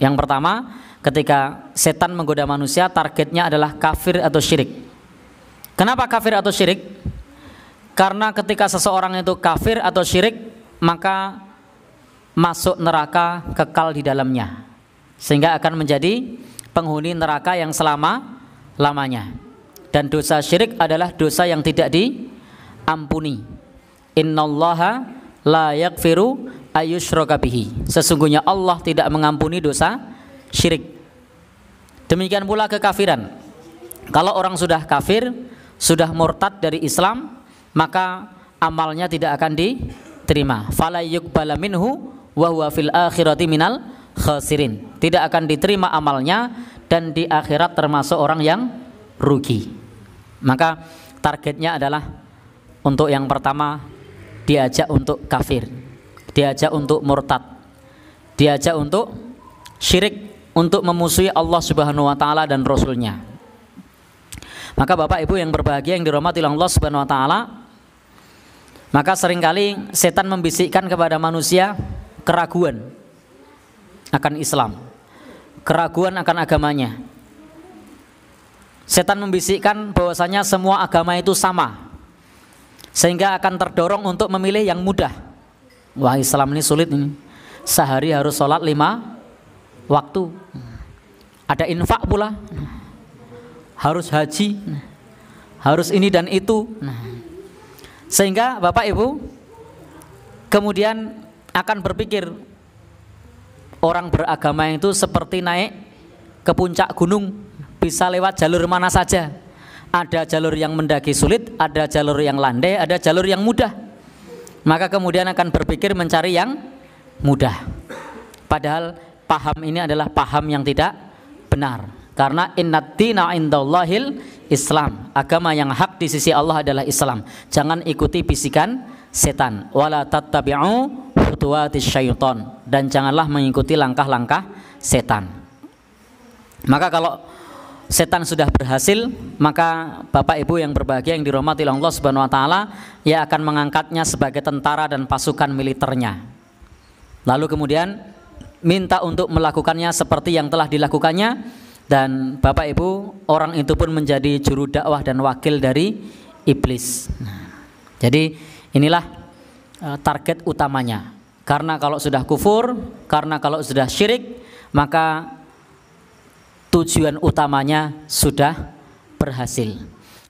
Yang pertama, ketika setan menggoda manusia, targetnya adalah kafir atau syirik. Kenapa kafir atau syirik? Karena ketika seseorang itu kafir atau syirik, maka masuk neraka kekal di dalamnya. Sehingga akan menjadi penghuni neraka yang selama lamanya. Dan dosa syirik adalah dosa yang tidak diampuni. Innallaha la yakfiru ayyushraka bihi. Sesungguhnya Allah tidak mengampuni dosa syirik. Demikian pula kekafiran. Kalau orang sudah kafir, sudah murtad dari Islam, maka amalnya tidak akan diterima. Fala yuqbala minhu wa huwa fil akhirati minal khasirin. Tidak akan diterima amalnya dan di akhirat termasuk orang yang rugi. Maka targetnya adalah untuk yang pertama diajak untuk kafir diajak untuk murtad diajak untuk syirik untuk memusuhi Allah Subhanahu wa taala dan rasulnya maka Bapak Ibu yang berbahagia yang dirahmati Allah Subhanahu wa taala maka seringkali setan membisikkan kepada manusia keraguan akan Islam keraguan akan agamanya setan membisikkan bahwasanya semua agama itu sama sehingga akan terdorong untuk memilih yang mudah Wah Islam ini sulit ini. Sehari harus sholat lima waktu. Ada infak pula. Harus haji. Harus ini dan itu. Sehingga Bapak Ibu kemudian akan berpikir orang beragama itu seperti naik ke puncak gunung bisa lewat jalur mana saja. Ada jalur yang mendaki sulit, ada jalur yang landai, ada jalur yang mudah maka kemudian akan berpikir mencari yang mudah. Padahal paham ini adalah paham yang tidak benar. Karena innatina indallahil Islam. Agama yang hak di sisi Allah adalah Islam. Jangan ikuti bisikan setan. Wala tattabi'u khutuwatis syaiton. Dan janganlah mengikuti langkah-langkah setan. Maka kalau setan sudah berhasil, maka Bapak Ibu yang berbahagia yang dirahmati Allah Subhanahu wa taala, ia akan mengangkatnya sebagai tentara dan pasukan militernya. Lalu kemudian minta untuk melakukannya seperti yang telah dilakukannya dan Bapak Ibu, orang itu pun menjadi juru dakwah dan wakil dari iblis. Nah, jadi inilah eh, target utamanya. Karena kalau sudah kufur, karena kalau sudah syirik, maka tujuan utamanya sudah berhasil.